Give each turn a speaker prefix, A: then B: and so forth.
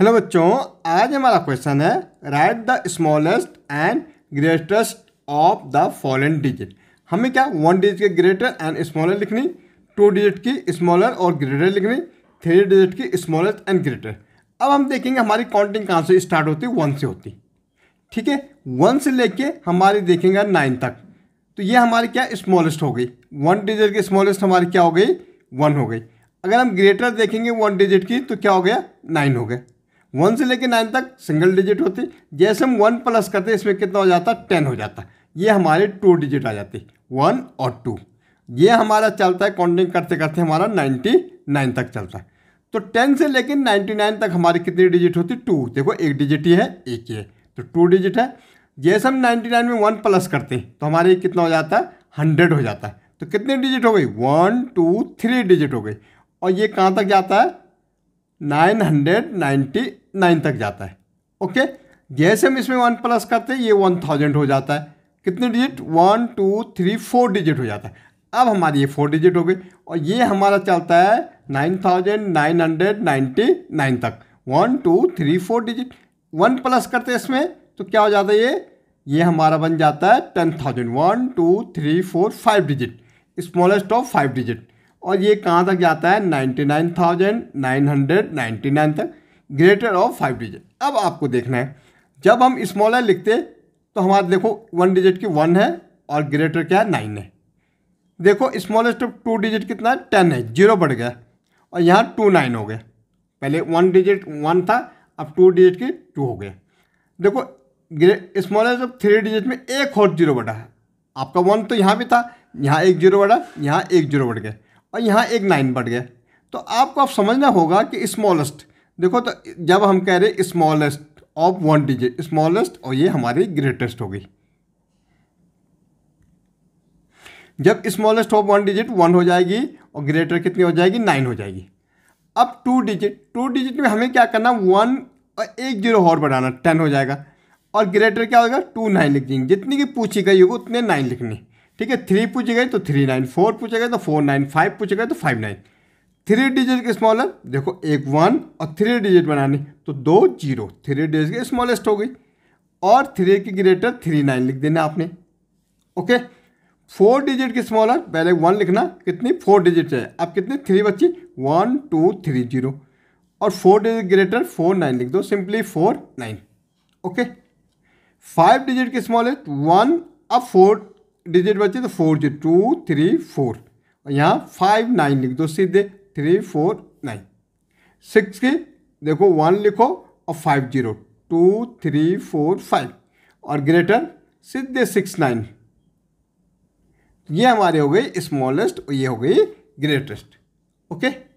A: hello बच्चों आज हमारा क्वेश्चन है write the smallest and greatest of the fallen digit हमें क्या वन डिजिट के ग्रेटर एंड स्मॉलर लिखनी टू डिजिट की स्मॉलर और ग्रेटर लिखनी थ्री डिजिट की स्मॉलेस्ट एंड ग्रेटर अब हम देखेंगे हमारी काउंटिंग कहाँ से स्टार्ट होती वन से होती ठीक है वन से लेके हमारी देखेंगे नाइन तक तो ये हमारी क्या स्मॉलेस्ट हो गई वन डिजिट की स्मॉलेस्ट हमारी क्या हो गई वन हो गई अगर हम ग्रेटर देखेंगे वन डिजिट की तो क्या हो गया नाइन हो गया वन से लेकर नाइन तक सिंगल डिजिट होती जैसे हम वन प्लस करते इसमें कितना हो जाता टेन हो जाता ये हमारे टू डिजिट आ जाती वन और टू ये हमारा चलता है काउंटिंग करते करते हमारा नाइन्टी नाइन तक चलता है तो टेन से लेकर नाइन्टी नाइन तक हमारी कितनी डिजिट होती टू देखो एक डिजिट ही है एक ही है तो टू डिजिट है जैसे हम नाइन्टी नाइन में वन प्लस करते हैं तो हमारे कितना हो जाता है हंड्रेड हो जाता है तो कितनी डिजिट हो गई वन टू थ्री डिजिट हो गई और ये कहाँ तक जाता है नाइन हंड्रेड नाइन्टी नाइन तक जाता है ओके जैसे हम इसमें वन प्लस करते हैं ये वन थाउजेंड हो जाता है कितने digit one two three four digit हो जाता है अब हमारी ये फोर डिजिट हो गई और ये हमारा चलता है nine thousand nine hundred ninety nine तक one two three four digit one plus करते इसमें तो क्या हो जाता है ये ये हमारा बन जाता है ten thousand one two three four five digit smallest of five digit और ये कहाँ तक जाता है ninety nine thousand nine hundred ninety nine तक ग्रेटर ऑफ फाइव डिजिट अब आपको देखना है जब हम स्मॉल है लिखते तो हमारे देखो वन डिजिट की वन है और ग्रेटर क्या है नाइन है देखो स्मॉलेस्ट ऑफ टू डिजिट कितना है टेन है जीरो बढ़ गया और यहाँ टू नाइन हो गया पहले वन डिजिट वन था अब टू डिजिट के टू हो गए देखो स्मॉलेस्ट ऑफ थ्री डिजिट में एक और जीरो बढ़ा है आपका वन तो यहाँ भी था यहाँ एक जीरो बढ़ा यहाँ एक जीरो बढ़ गया और यहाँ एक नाइन बढ़ गया तो आपको आप समझना होगा कि स्मॉलेस्ट देखो तो जब हम कह रहे smallest of one digit smallest और ये हमारी ग्रेटेस्ट होगी जब smallest of one digit one हो जाएगी और ग्रेटर कितनी हो जाएगी नाइन हो जाएगी अब टू डिजिट टू डिजिट में हमें क्या करना वन और एक जीरो और बढ़ाना टेन हो जाएगा और ग्रेटर क्या होगा टू नाइन लिख देंगे जितनी की पूछी गई होगी उतने नाइन लिखनी ठीक है थ्री गए तो थ्री नाइन फोर पूछे गए तो फोर नाइन फाइव पूछे गए तो फाइव नाइन थ्री डिजिट के स्मॉलर देखो एक वन और थ्री डिजिट बनानी तो दो जीरो थ्री डिजिट की स्मॉलेस्ट हो गई और थ्री की ग्रेटर थ्री नाइन लिख देना आपने ओके फोर डिजिट की स्मॉलर पहले वन लिखना कितनी फोर डिजिट है अब कितनी थ्री बच्ची वन टू थ्री जीरो और four digit greater four nine लिख दो simply four nine okay five digit की स्मॉलेस्ट वन अब फोर डिजिट बचे तो फोर जी टू थ्री फोर और यहाँ फाइव नाइन लिख दो सीधे थ्री फोर नाइन सिक्स की देखो वन लिखो और five zero two three four five और ग्रेटर सीधे सिक्स नाइन ये हमारे हो गई स्मॉलेस्ट और ये हो गई ग्रेटेस्ट ओके